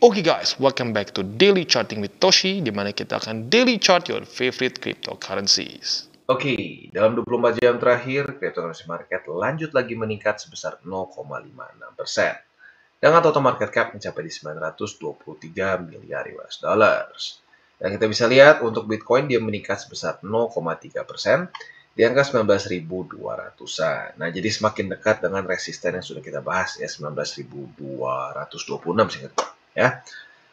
Oke okay guys, welcome back to Daily Charting with Toshi, di mana kita akan daily chart your favorite cryptocurrencies. Oke, okay, dalam 24 jam terakhir, cryptocurrency market lanjut lagi meningkat sebesar 0,56%. Dengan total market cap mencapai di 923 miliar US dollars. Dan kita bisa lihat untuk Bitcoin dia meningkat sebesar 0,3 persen di angka 19.200-an. Nah, jadi semakin dekat dengan resisten yang sudah kita bahas ya 19.226 sih ya.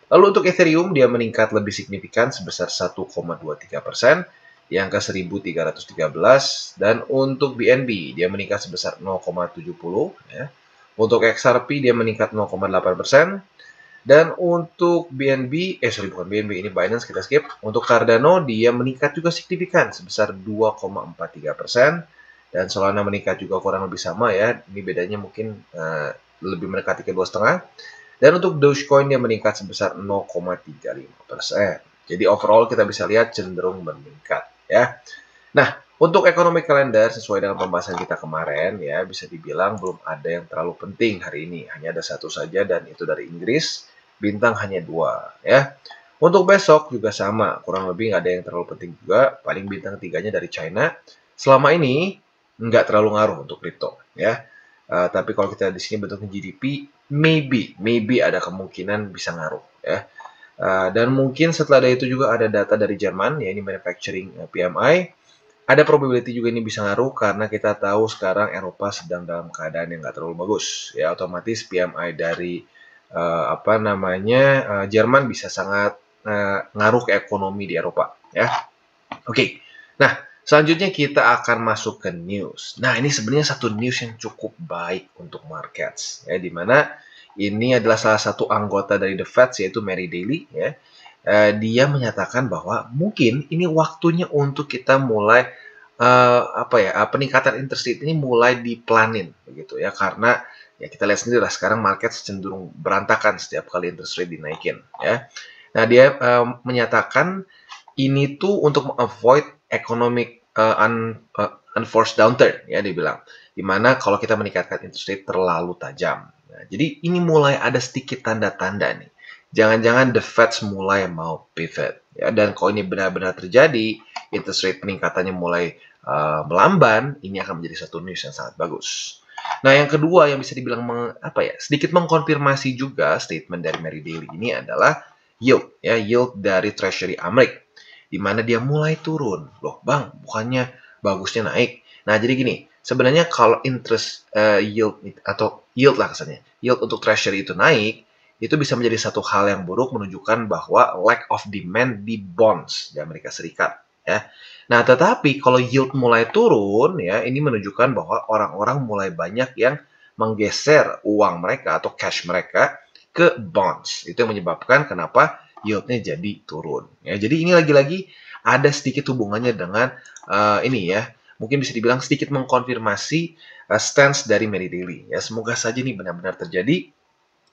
Lalu untuk Ethereum dia meningkat lebih signifikan sebesar 1,23 persen di angka 1313 dan untuk BNB dia meningkat sebesar 0,70 ya. Untuk XRP dia meningkat 0,8 persen dan untuk BNB, eh sorry bukan BNB, ini Binance kita skip. Untuk Cardano dia meningkat juga signifikan sebesar 2,43 persen dan Solana meningkat juga kurang lebih sama ya. Ini bedanya mungkin uh, lebih mendekati ke dua setengah. Dan untuk Dogecoin yang meningkat sebesar 0,35%. Jadi overall kita bisa lihat cenderung meningkat ya. Nah, untuk ekonomi kalender sesuai dengan pembahasan kita kemarin ya bisa dibilang belum ada yang terlalu penting hari ini. Hanya ada satu saja dan itu dari Inggris, bintang hanya dua ya. Untuk besok juga sama, kurang lebih nggak ada yang terlalu penting juga. Paling bintang tiganya dari China. Selama ini nggak terlalu ngaruh untuk kripto ya. Uh, tapi kalau kita di sini bentuknya GDP maybe maybe ada kemungkinan bisa ngaruh ya. Uh, dan mungkin setelah dari itu juga ada data dari Jerman ya ini manufacturing eh, PMI. Ada probability juga ini bisa ngaruh karena kita tahu sekarang Eropa sedang dalam keadaan yang nggak terlalu bagus ya otomatis PMI dari uh, apa namanya uh, Jerman bisa sangat uh, ngaruh ke ekonomi di Eropa ya. Oke. Okay. Nah, Selanjutnya kita akan masuk ke news. Nah ini sebenarnya satu news yang cukup baik untuk markets, ya dimana ini adalah salah satu anggota dari The Fed yaitu Mary Daly, ya eh, dia menyatakan bahwa mungkin ini waktunya untuk kita mulai eh, apa ya eh, peningkatan interest rate ini mulai diplanin, begitu ya karena ya kita lihat sendiri lah sekarang market cenderung berantakan setiap kali interest rate dinaikin, ya. Nah dia eh, menyatakan ini tuh untuk avoid economic uh, un, uh, unforced downturn ya dibilang dimana kalau kita meningkatkan interest rate terlalu tajam nah, jadi ini mulai ada sedikit tanda-tanda nih jangan-jangan the Fed mulai mau pivot ya dan kalau ini benar-benar terjadi interest rate peningkatannya mulai uh, melamban ini akan menjadi satu news yang sangat bagus Nah, yang kedua yang bisa dibilang meng, apa ya? Sedikit mengkonfirmasi juga statement dari Mary Daly ini adalah yield ya, yield dari Treasury Amerika di mana dia mulai turun. Loh, Bang, bukannya bagusnya naik. Nah, jadi gini, sebenarnya kalau interest uh, yield atau yield lah kesannya, yield untuk treasury itu naik, itu bisa menjadi satu hal yang buruk menunjukkan bahwa lack of demand di bonds di Amerika Serikat ya. Nah, tetapi kalau yield mulai turun ya, ini menunjukkan bahwa orang-orang mulai banyak yang menggeser uang mereka atau cash mereka ke bonds. Itu yang menyebabkan kenapa yieldnya jadi turun. Ya, jadi ini lagi-lagi ada sedikit hubungannya dengan uh, ini ya. Mungkin bisa dibilang sedikit mengkonfirmasi uh, stance dari Mary Daly. Ya, semoga saja ini benar-benar terjadi.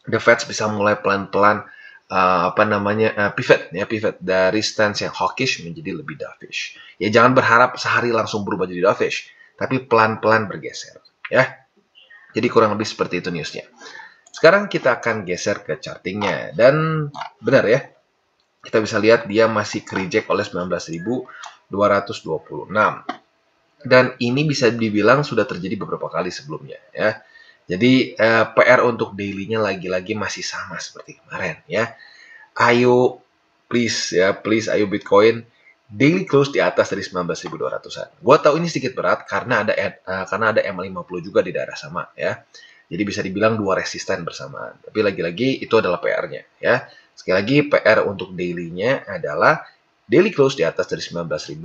The Fed bisa mulai pelan-pelan uh, apa namanya uh, pivot ya pivot dari stance yang hawkish menjadi lebih dovish. Ya jangan berharap sehari langsung berubah jadi dovish, tapi pelan-pelan bergeser ya. Jadi kurang lebih seperti itu newsnya. Sekarang kita akan geser ke chartingnya dan benar ya kita bisa lihat dia masih reject oleh 19.226. Dan ini bisa dibilang sudah terjadi beberapa kali sebelumnya ya. Jadi eh, PR untuk daily lagi-lagi masih sama seperti kemarin ya. Ayo please ya, please ayo Bitcoin daily close di atas dari 19.200-an. Gua tahu ini sedikit berat karena ada uh, karena ada m 50 juga di daerah sama ya. Jadi bisa dibilang dua resisten bersamaan. Tapi lagi-lagi itu adalah PR-nya ya. Sekali lagi PR untuk daily-nya adalah daily close di atas dari 19.226.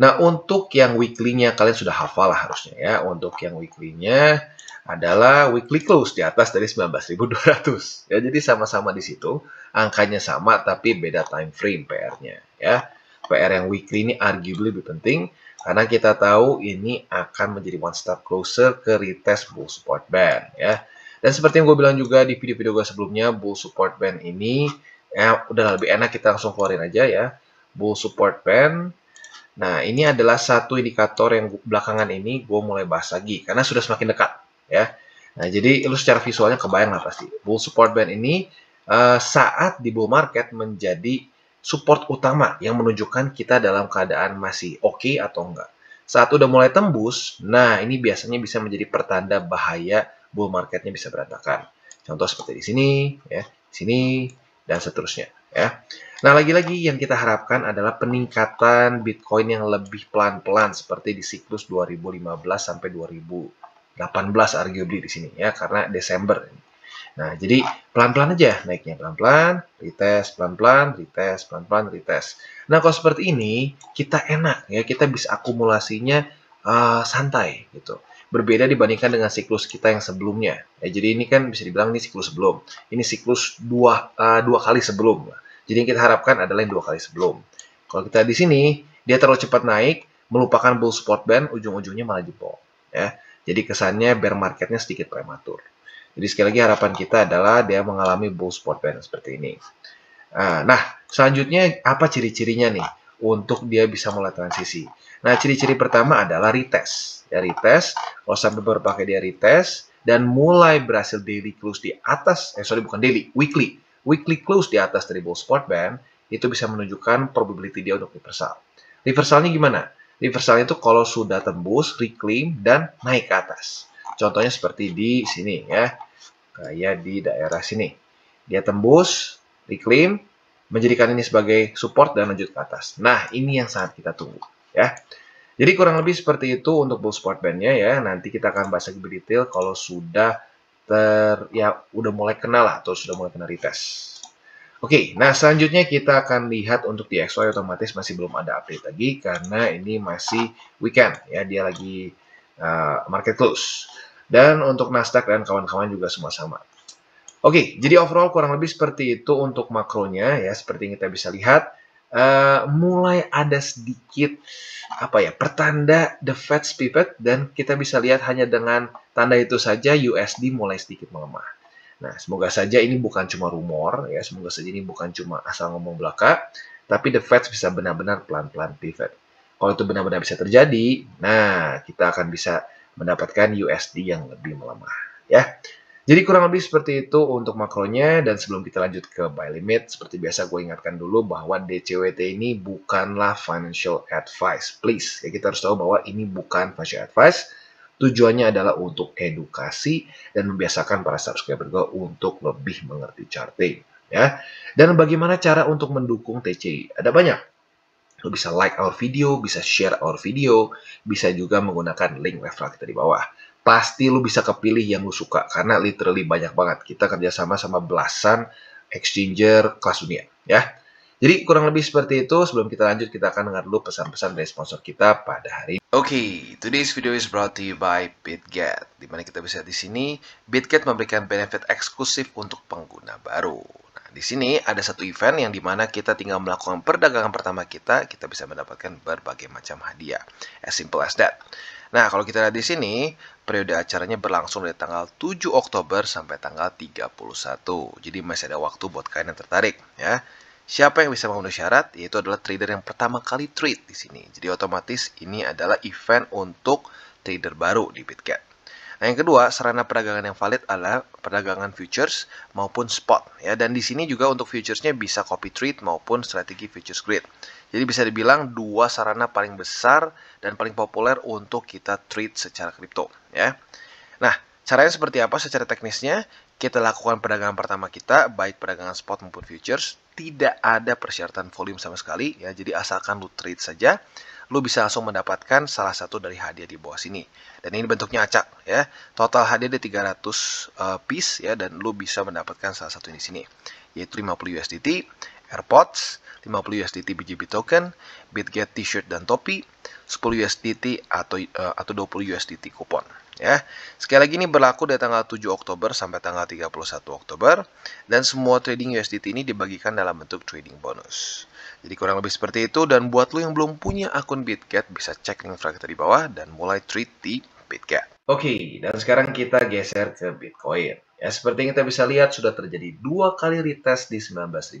Nah untuk yang weekly-nya kalian sudah hafal lah harusnya ya. Untuk yang weekly-nya adalah weekly close di atas dari 19.200. Ya, jadi sama-sama di situ, angkanya sama tapi beda time frame PR-nya ya. PR yang weekly ini arguably lebih penting karena kita tahu ini akan menjadi one step closer ke retest bull support band ya. Dan seperti yang gue bilang juga di video-video gue sebelumnya, Bull Support Band ini, eh, udah lebih enak kita langsung keluarin aja ya. Bull Support Band. Nah, ini adalah satu indikator yang belakangan ini gue mulai bahas lagi, karena sudah semakin dekat ya. Nah, jadi lu secara visualnya kebayang lah pasti. Bull Support Band ini uh, saat di bull market menjadi support utama yang menunjukkan kita dalam keadaan masih oke okay atau enggak. Saat udah mulai tembus, nah ini biasanya bisa menjadi pertanda bahaya bull marketnya bisa berantakan. Contoh seperti di sini, ya, di sini, dan seterusnya. Ya. Nah, lagi-lagi yang kita harapkan adalah peningkatan Bitcoin yang lebih pelan-pelan seperti di siklus 2015 sampai 2018 arguably di sini ya karena Desember. Nah, jadi pelan-pelan aja naiknya pelan-pelan, retest pelan-pelan, retest pelan-pelan, retest. Nah, kalau seperti ini kita enak ya, kita bisa akumulasinya uh, santai gitu berbeda dibandingkan dengan siklus kita yang sebelumnya. Ya, jadi ini kan bisa dibilang ini siklus sebelum. Ini siklus dua, uh, dua kali sebelum. Jadi yang kita harapkan adalah yang dua kali sebelum. Kalau kita di sini, dia terlalu cepat naik, melupakan bull support band, ujung-ujungnya malah jebol. Ya. Jadi kesannya bear marketnya sedikit prematur. Jadi sekali lagi harapan kita adalah dia mengalami bull support band seperti ini. Eh, nah, selanjutnya apa ciri-cirinya nih? untuk dia bisa mulai transisi. Nah, ciri-ciri pertama adalah retest. Ya, retest. Kalau sampai baru pakai dia retest dan mulai berhasil daily close di atas, eh sorry bukan daily, weekly. Weekly close di atas dari bull sport band, itu bisa menunjukkan probability dia untuk reversal. Reversalnya gimana? Reversalnya itu kalau sudah tembus, reclaim, dan naik ke atas. Contohnya seperti di sini ya. Kayak di daerah sini. Dia tembus, reclaim, menjadikan ini sebagai support dan lanjut ke atas. Nah, ini yang sangat kita tunggu ya. Jadi kurang lebih seperti itu untuk bull support bandnya ya. Nanti kita akan bahas lebih detail kalau sudah ter ya udah mulai kenal lah atau sudah mulai kena retest. Oke, okay, nah selanjutnya kita akan lihat untuk di XY otomatis masih belum ada update lagi karena ini masih weekend ya dia lagi uh, market close. Dan untuk Nasdaq dan kawan-kawan juga semua sama. Oke, jadi overall kurang lebih seperti itu untuk makronya ya, seperti yang kita bisa lihat. Uh, mulai ada sedikit apa ya pertanda the Fed's pivot dan kita bisa lihat hanya dengan tanda itu saja USD mulai sedikit melemah. Nah, semoga saja ini bukan cuma rumor ya, semoga saja ini bukan cuma asal ngomong belaka, tapi the Fed bisa benar-benar pelan-pelan pivot. Kalau itu benar-benar bisa terjadi, nah kita akan bisa mendapatkan USD yang lebih melemah ya. Jadi kurang lebih seperti itu untuk makronya dan sebelum kita lanjut ke buy limit, seperti biasa gue ingatkan dulu bahwa DCWT ini bukanlah financial advice, please. Ya kita harus tahu bahwa ini bukan financial advice, tujuannya adalah untuk edukasi dan membiasakan para subscriber gue untuk lebih mengerti charting. Ya. Dan bagaimana cara untuk mendukung TCI? Ada banyak. Lo bisa like our video, bisa share our video, bisa juga menggunakan link referral kita di bawah pasti lu bisa kepilih yang lu suka karena literally banyak banget kita kerjasama sama belasan exchanger kelas dunia ya jadi kurang lebih seperti itu sebelum kita lanjut kita akan dengar dulu pesan-pesan dari sponsor kita pada hari ini Oke, okay, today's video is brought to you by BitGet. Di mana kita bisa di sini, BitGet memberikan benefit eksklusif untuk pengguna baru. Nah, di sini ada satu event yang dimana kita tinggal melakukan perdagangan pertama kita, kita bisa mendapatkan berbagai macam hadiah. As simple as that. Nah, kalau kita lihat di sini, periode acaranya berlangsung dari tanggal 7 Oktober sampai tanggal 31. Jadi masih ada waktu buat kalian yang tertarik ya. Siapa yang bisa memenuhi syarat? Yaitu adalah trader yang pertama kali trade di sini. Jadi otomatis ini adalah event untuk trader baru di Bitget. Nah, yang kedua, sarana perdagangan yang valid adalah perdagangan futures maupun spot ya dan di sini juga untuk futuresnya bisa copy trade maupun strategi futures grid. Jadi bisa dibilang dua sarana paling besar dan paling populer untuk kita trade secara kripto ya. Nah, caranya seperti apa secara teknisnya? Kita lakukan perdagangan pertama kita baik perdagangan spot maupun futures, tidak ada persyaratan volume sama sekali ya. Jadi asalkan lu trade saja, lu bisa langsung mendapatkan salah satu dari hadiah di bawah sini. Dan ini bentuknya acak ya. Total hadiah ada 300 uh, piece ya dan lu bisa mendapatkan salah satu di sini yaitu 50 USDT, AirPods, 50 USDT BGB token, Bitget t-shirt dan topi, 10 USDT atau uh, atau 20 USDT kupon ya. Sekali lagi ini berlaku dari tanggal 7 Oktober sampai tanggal 31 Oktober dan semua trading USDT ini dibagikan dalam bentuk trading bonus. Jadi kurang lebih seperti itu dan buat lo yang belum punya akun Bitget bisa cek link kita di bawah dan mulai trade di Bitget. Oke, okay, dan sekarang kita geser ke Bitcoin. Ya, seperti yang kita bisa lihat sudah terjadi dua kali retest di 19.200,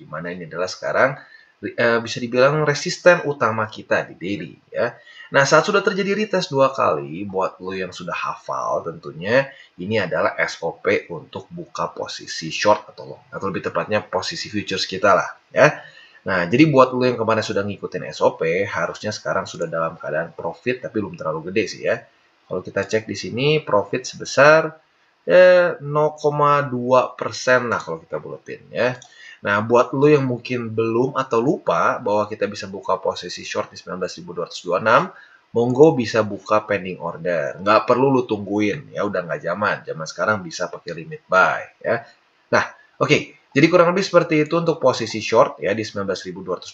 di mana ini adalah sekarang eh, bisa dibilang resisten utama kita di daily. Ya. Nah, saat sudah terjadi retest dua kali, buat lo yang sudah hafal tentunya ini adalah SOP untuk buka posisi short atau long, atau lebih tepatnya posisi futures kita lah. Ya. Nah, jadi buat lo yang kemarin sudah ngikutin SOP, harusnya sekarang sudah dalam keadaan profit tapi belum terlalu gede sih ya. Kalau kita cek di sini, profit sebesar ya 0,2 persen lah kalau kita buletin ya. Nah, buat lo yang mungkin belum atau lupa bahwa kita bisa buka posisi short di 19.226, monggo bisa buka pending order. Nggak perlu lo tungguin, ya udah nggak zaman. Zaman sekarang bisa pakai limit buy, ya. Nah, oke. Okay. Jadi kurang lebih seperti itu untuk posisi short ya di 19.226.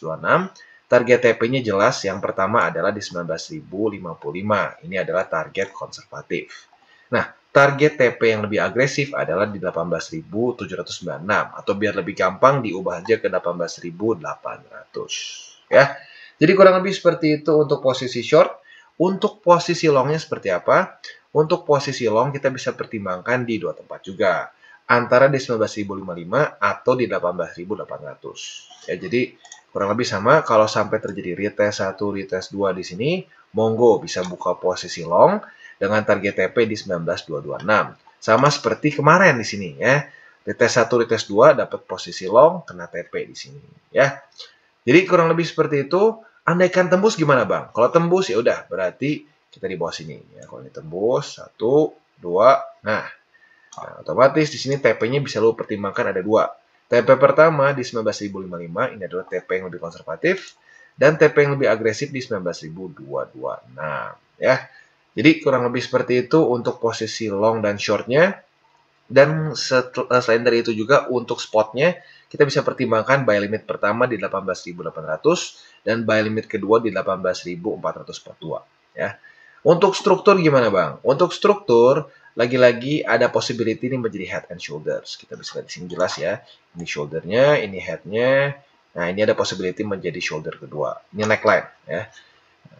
Target TP-nya jelas yang pertama adalah di 19.055. Ini adalah target konservatif. Nah, Target TP yang lebih agresif adalah di 18.796 atau biar lebih gampang diubah aja ke 18.800 ya. Jadi kurang lebih seperti itu untuk posisi short. Untuk posisi longnya seperti apa? Untuk posisi long kita bisa pertimbangkan di dua tempat juga. Antara di 19.055 atau di 18.800. Ya, jadi kurang lebih sama kalau sampai terjadi retest satu, retest dua di sini, monggo bisa buka posisi long dengan target TP di 19226. Sama seperti kemarin di sini ya. Tes 1, tes 2 dapat posisi long, kena TP di sini ya. Jadi kurang lebih seperti itu. Andaikan tembus gimana bang? Kalau tembus ya udah berarti kita di bawah sini ya. Kalau ini tembus 1, 2, nah. Nah, otomatis di sini TP-nya bisa lo pertimbangkan ada dua. TP pertama di 19055 ini adalah TP yang lebih konservatif dan TP yang lebih agresif di 19226 ya. Jadi kurang lebih seperti itu untuk posisi long dan shortnya. Dan eh, selain dari itu juga untuk spotnya kita bisa pertimbangkan buy limit pertama di 18.800 dan buy limit kedua di 18.400 per 18.442 ya. Untuk struktur gimana bang? Untuk struktur lagi-lagi ada possibility ini menjadi head and shoulders. Kita bisa lihat di sini jelas ya. Ini shouldernya, ini headnya. Nah ini ada possibility menjadi shoulder kedua. Ini neckline ya.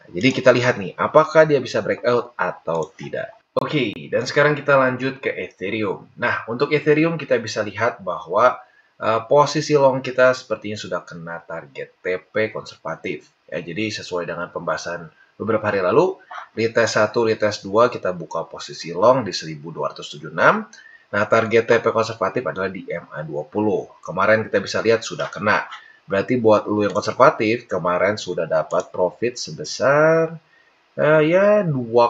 Jadi kita lihat nih, apakah dia bisa breakout atau tidak. Oke, okay, dan sekarang kita lanjut ke Ethereum. Nah, untuk Ethereum kita bisa lihat bahwa uh, posisi long kita sepertinya sudah kena target TP konservatif. Ya, jadi sesuai dengan pembahasan beberapa hari lalu, retest 1, retest 2 kita buka posisi long di 1276. Nah, target TP konservatif adalah di MA20. Kemarin kita bisa lihat sudah kena. Berarti buat lu yang konservatif, kemarin sudah dapat profit sebesar uh, ya 2,8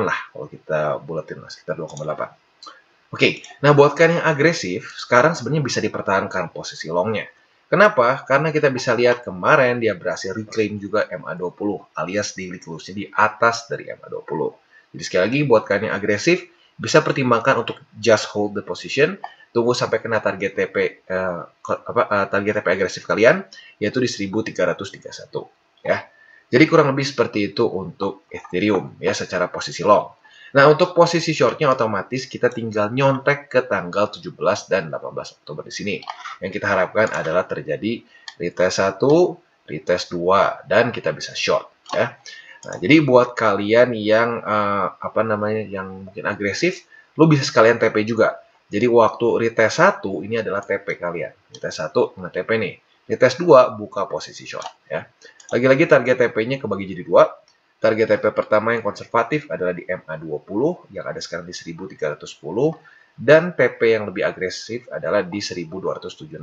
lah kalau kita bulatin lah, sekitar 2,8. Oke, nah buat kalian yang agresif, sekarang sebenarnya bisa dipertahankan posisi longnya. Kenapa? Karena kita bisa lihat kemarin dia berhasil reclaim juga MA20 alias daily close jadi di atas dari MA20. Jadi sekali lagi buat kalian yang agresif, bisa pertimbangkan untuk just hold the position, tunggu sampai kena target TP uh, eh, apa uh, target TP agresif kalian yaitu di 1331 ya. Jadi kurang lebih seperti itu untuk Ethereum ya secara posisi long. Nah, untuk posisi shortnya otomatis kita tinggal nyontek ke tanggal 17 dan 18 Oktober di sini. Yang kita harapkan adalah terjadi retest 1, retest 2, dan kita bisa short. Ya. Nah, jadi buat kalian yang uh, apa namanya yang mungkin agresif, lu bisa sekalian TP juga. Jadi waktu retest 1 ini adalah TP kalian. Retest 1 nge TP nih. Retest 2 buka posisi short ya. Lagi-lagi target TP-nya kebagi jadi dua. Target TP pertama yang konservatif adalah di MA20 yang ada sekarang di 1310 dan TP yang lebih agresif adalah di 1276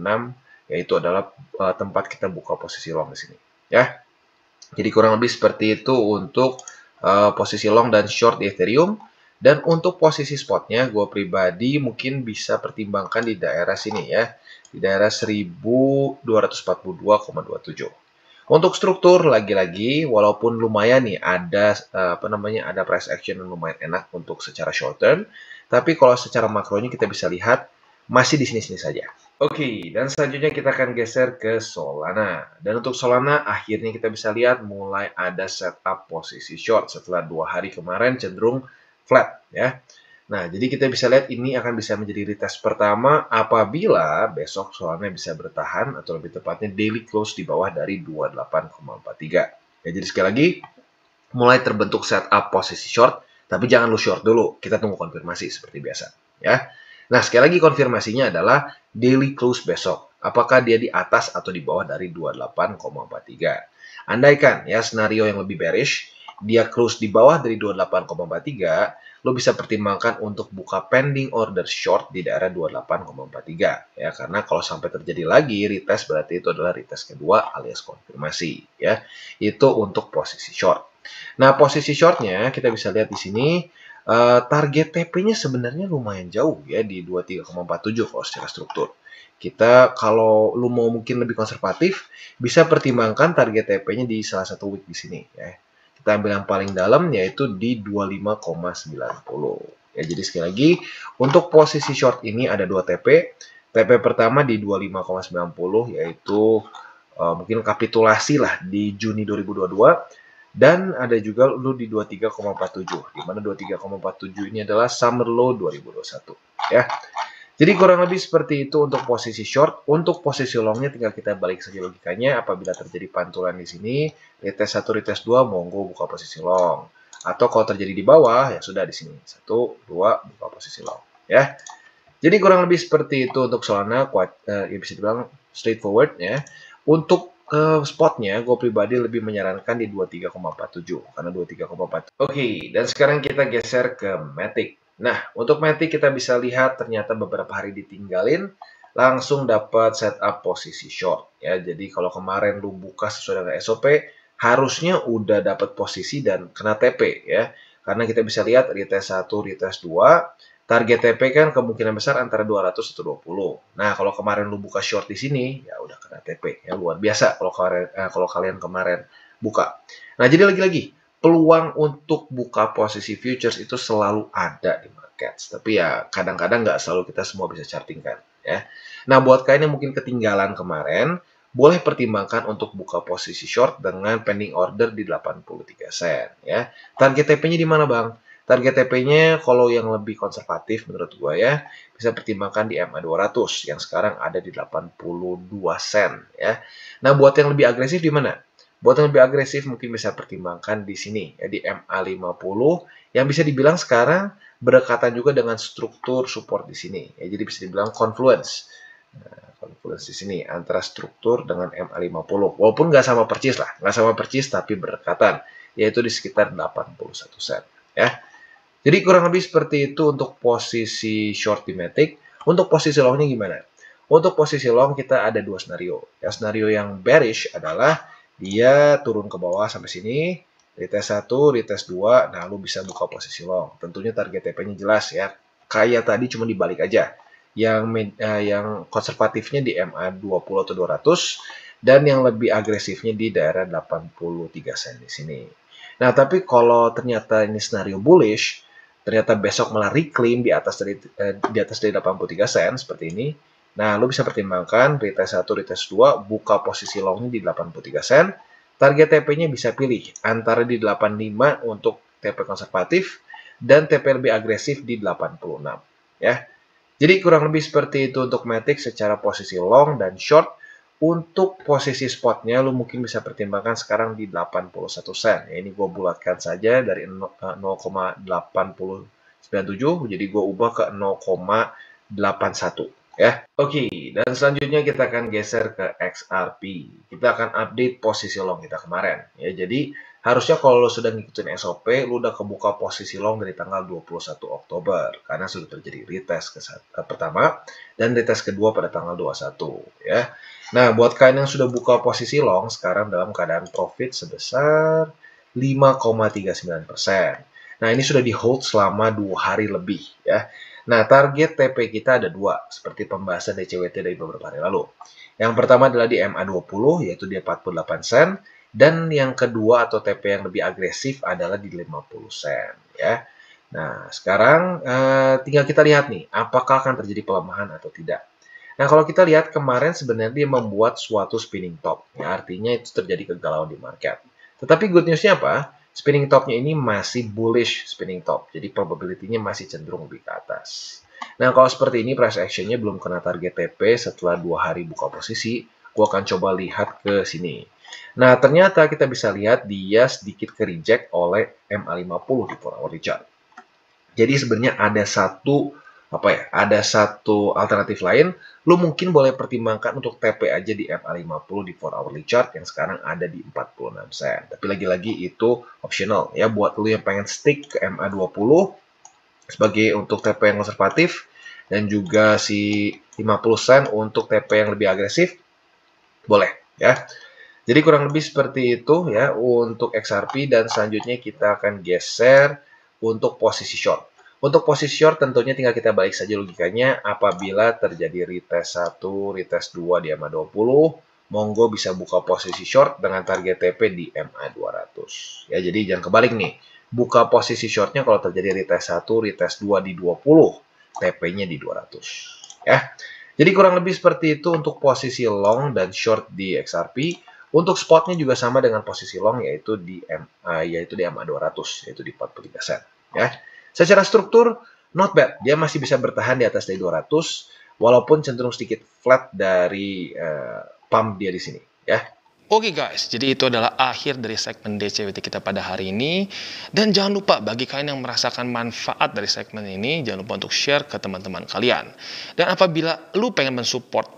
yaitu adalah eh, tempat kita buka posisi long di sini ya. Jadi kurang lebih seperti itu untuk uh, posisi long dan short di Ethereum. Dan untuk posisi spotnya, gue pribadi mungkin bisa pertimbangkan di daerah sini ya. Di daerah 1242,27. Untuk struktur, lagi-lagi, walaupun lumayan nih ada eh, apa namanya ada price action yang lumayan enak untuk secara short term. Tapi kalau secara makronya kita bisa lihat masih di sini-sini saja. Oke, dan selanjutnya kita akan geser ke Solana. Dan untuk Solana, akhirnya kita bisa lihat mulai ada setup posisi short setelah dua hari kemarin cenderung flat ya. Nah, jadi kita bisa lihat ini akan bisa menjadi retest pertama apabila besok Solana bisa bertahan atau lebih tepatnya daily close di bawah dari 28,43. Ya, jadi sekali lagi, mulai terbentuk setup posisi short, tapi jangan lu short dulu. Kita tunggu konfirmasi seperti biasa ya. Nah, sekali lagi konfirmasinya adalah daily close besok. Apakah dia di atas atau di bawah dari 28,43? Andaikan ya senario yang lebih bearish, dia close di bawah dari 28,43, lo bisa pertimbangkan untuk buka pending order short di daerah 28,43 ya karena kalau sampai terjadi lagi retest berarti itu adalah retest kedua alias konfirmasi ya. Itu untuk posisi short. Nah, posisi shortnya kita bisa lihat di sini Eh, target TP-nya sebenarnya lumayan jauh ya di 23,47 kalau secara struktur. Kita kalau lu mau mungkin lebih konservatif, bisa pertimbangkan target TP-nya di salah satu week di sini ya. Kita ambil yang paling dalam yaitu di 25,90. Ya, jadi sekali lagi, untuk posisi short ini ada dua TP. TP pertama di 25,90 yaitu uh, mungkin kapitulasi lah di Juni 2022 dan ada juga lu di 23,47, di mana 23,47 ini adalah summer low 2021. Ya. Jadi kurang lebih seperti itu untuk posisi short. Untuk posisi longnya tinggal kita balik saja logikanya. Apabila terjadi pantulan di sini, retest 1, retest 2, monggo buka posisi long. Atau kalau terjadi di bawah, ya sudah di sini. 1, 2, buka posisi long. Ya. Jadi kurang lebih seperti itu untuk Solana, kuat, eh, ya bisa dibilang straightforward ya. Untuk uh, spotnya gue pribadi lebih menyarankan di 23,47 karena 23,47. Oke, okay, dan sekarang kita geser ke Matic. Nah, untuk Matic kita bisa lihat ternyata beberapa hari ditinggalin langsung dapat setup posisi short ya. Jadi kalau kemarin lu buka sesuai dengan SOP harusnya udah dapat posisi dan kena TP ya. Karena kita bisa lihat retest 1, retest 2 Target TP kan kemungkinan besar antara 200 atau 20. Nah, kalau kemarin lu buka short di sini, ya udah kena TP. Ya luar biasa kalau kemarin, eh, kalau kalian kemarin buka. Nah, jadi lagi-lagi, peluang untuk buka posisi futures itu selalu ada di market. Tapi ya kadang-kadang nggak selalu kita semua bisa chartingkan. Ya. Nah, buat kalian yang mungkin ketinggalan kemarin, boleh pertimbangkan untuk buka posisi short dengan pending order di 83 sen. Ya. Target TP-nya di mana, Bang? Target TP-nya kalau yang lebih konservatif menurut gua ya, bisa pertimbangkan di MA 200 yang sekarang ada di 82 sen ya. Nah, buat yang lebih agresif di mana? Buat yang lebih agresif mungkin bisa pertimbangkan di sini ya di MA 50 yang bisa dibilang sekarang berdekatan juga dengan struktur support di sini. Ya, jadi bisa dibilang confluence. Nah, confluence di sini antara struktur dengan MA 50. Walaupun nggak sama percis lah, nggak sama percis tapi berdekatan yaitu di sekitar 81 sen ya. Jadi kurang lebih seperti itu untuk posisi short di Matic. Untuk posisi longnya gimana? Untuk posisi long kita ada dua senario. Ya, senario yang bearish adalah dia turun ke bawah sampai sini, retest 1, retest 2, nah lu bisa buka posisi long. Tentunya target TP-nya jelas ya. Kayak tadi cuma dibalik aja. Yang uh, yang konservatifnya di MA 20 atau 200 dan yang lebih agresifnya di daerah 83 sen di sini. Nah, tapi kalau ternyata ini senario bullish, ternyata besok malah reclaim di atas dari eh, di atas dari 83 sen seperti ini. Nah, lu bisa pertimbangkan retest 1, retest 2, buka posisi longnya di 83 sen. Target TP-nya bisa pilih antara di 85 untuk TP konservatif dan TP lebih agresif di 86 ya. Jadi kurang lebih seperti itu untuk Matic secara posisi long dan short untuk posisi spotnya, lu mungkin bisa pertimbangkan sekarang di 81 sen. Ya, ini gue bulatkan saja dari 0,897, eh, jadi gue ubah ke 0,81 ya. Oke, dan selanjutnya kita akan geser ke XRP. Kita akan update posisi long kita kemarin ya. Jadi Harusnya kalau lo sudah ngikutin SOP, lo udah kebuka posisi long dari tanggal 21 Oktober karena sudah terjadi retest ke eh, pertama dan retest kedua pada tanggal 21 ya. Nah, buat kalian yang sudah buka posisi long sekarang dalam keadaan profit sebesar 5,39%. Nah, ini sudah di hold selama dua hari lebih ya. Nah, target TP kita ada dua, seperti pembahasan DCWT dari beberapa hari lalu. Yang pertama adalah di MA20, yaitu di 48 sen, dan yang kedua atau TP yang lebih agresif adalah di 50 sen ya. Nah, sekarang eh, tinggal kita lihat nih apakah akan terjadi pelemahan atau tidak. Nah, kalau kita lihat kemarin sebenarnya dia membuat suatu spinning top. Ya, artinya itu terjadi kegalauan di market. Tetapi good newsnya apa? Spinning topnya ini masih bullish spinning top. Jadi probability-nya masih cenderung lebih ke atas. Nah, kalau seperti ini price action-nya belum kena target TP setelah dua hari buka posisi, gua akan coba lihat ke sini Nah, ternyata kita bisa lihat dia sedikit ke reject oleh MA50 di hourly chart. Jadi sebenarnya ada satu apa ya, ada satu alternatif lain, lu mungkin boleh pertimbangkan untuk TP aja di MA50 di 4 hourly chart yang sekarang ada di 46 sen. Tapi lagi-lagi itu optional ya buat lu yang pengen stick ke MA20 sebagai untuk TP yang konservatif dan juga si 50 sen untuk TP yang lebih agresif boleh ya. Jadi kurang lebih seperti itu ya untuk XRP dan selanjutnya kita akan geser untuk posisi short. Untuk posisi short tentunya tinggal kita balik saja logikanya apabila terjadi retest 1, retest 2 di MA 20, monggo bisa buka posisi short dengan target TP di MA 200. Ya jadi jangan kebalik nih. Buka posisi shortnya kalau terjadi retest 1, retest 2 di 20, TP-nya di 200. Ya. Jadi kurang lebih seperti itu untuk posisi long dan short di XRP. Untuk spotnya juga sama dengan posisi long yaitu di MA yaitu di MA 200 yaitu di 43 sen ya. Secara struktur not bad, dia masih bisa bertahan di atas dari 200 walaupun cenderung sedikit flat dari uh, pump dia di sini ya. Oke okay guys, jadi itu adalah akhir dari segmen DCWT kita pada hari ini. Dan jangan lupa bagi kalian yang merasakan manfaat dari segmen ini, jangan lupa untuk share ke teman-teman kalian. Dan apabila lu pengen mensupport